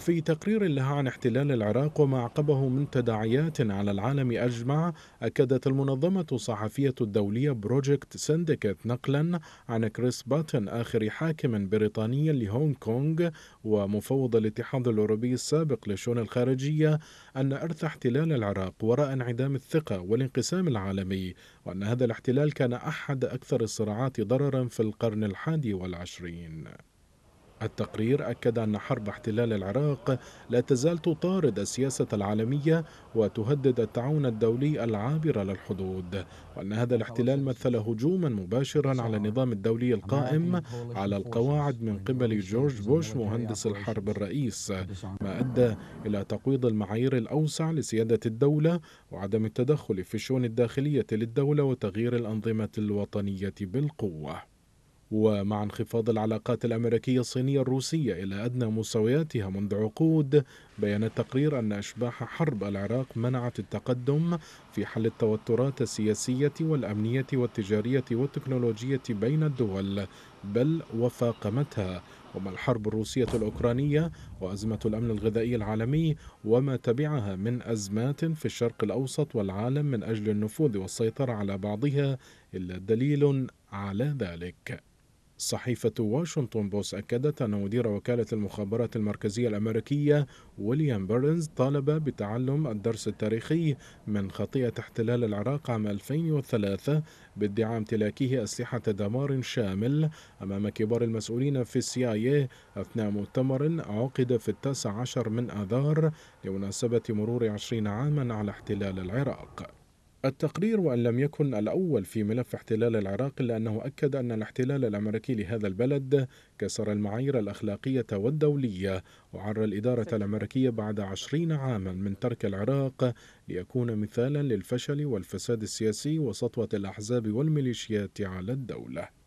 في تقرير لها عن احتلال العراق وما عقبه من تداعيات على العالم أجمع أكدت المنظمة الصحفية الدولية بروجكت سندكت نقلا عن كريس باتن آخر حاكم بريطاني لهونغ كونغ ومفوض الاتحاد الأوروبي السابق للشؤون الخارجية أن إرث احتلال العراق وراء انعدام الثقة والانقسام العالمي وأن هذا الاحتلال كان أحد أكثر الصراعات ضررا في القرن الحادي والعشرين التقرير أكد أن حرب احتلال العراق لا تزال تطارد السياسة العالمية وتهدد التعاون الدولي العابر للحدود وأن هذا الاحتلال مثل هجوما مباشرا على النظام الدولي القائم على القواعد من قبل جورج بوش مهندس الحرب الرئيس ما أدى إلى تقويض المعايير الأوسع لسيادة الدولة وعدم التدخل في الشؤون الداخلية للدولة وتغيير الأنظمة الوطنية بالقوة ومع انخفاض العلاقات الأمريكية الصينية الروسية إلى أدنى مستوياتها منذ عقود بيان التقرير أن أشباح حرب العراق منعت التقدم في حل التوترات السياسية والأمنية والتجارية والتكنولوجية بين الدول بل وفاقمتها وما الحرب الروسية الأوكرانية وأزمة الأمن الغذائي العالمي وما تبعها من أزمات في الشرق الأوسط والعالم من أجل النفوذ والسيطرة على بعضها إلا دليل على ذلك صحيفة واشنطن بوست أكدت أن مدير وكالة المخابرات المركزية الأمريكية ويليام بيرنز طالب بتعلم الدرس التاريخي من خطيئة احتلال العراق عام 2003 بادعاء امتلاكه أسلحة دمار شامل أمام كبار المسؤولين في السي آي إيه أثناء مؤتمر عقد في التاسع عشر من آذار لمناسبة مرور عشرين عاما على احتلال العراق التقرير وان لم يكن الاول في ملف احتلال العراق الا انه اكد ان الاحتلال الامريكي لهذا البلد كسر المعايير الاخلاقيه والدوليه وعر الاداره الامريكيه بعد عشرين عاما من ترك العراق ليكون مثالا للفشل والفساد السياسي وسطوه الاحزاب والميليشيات على الدوله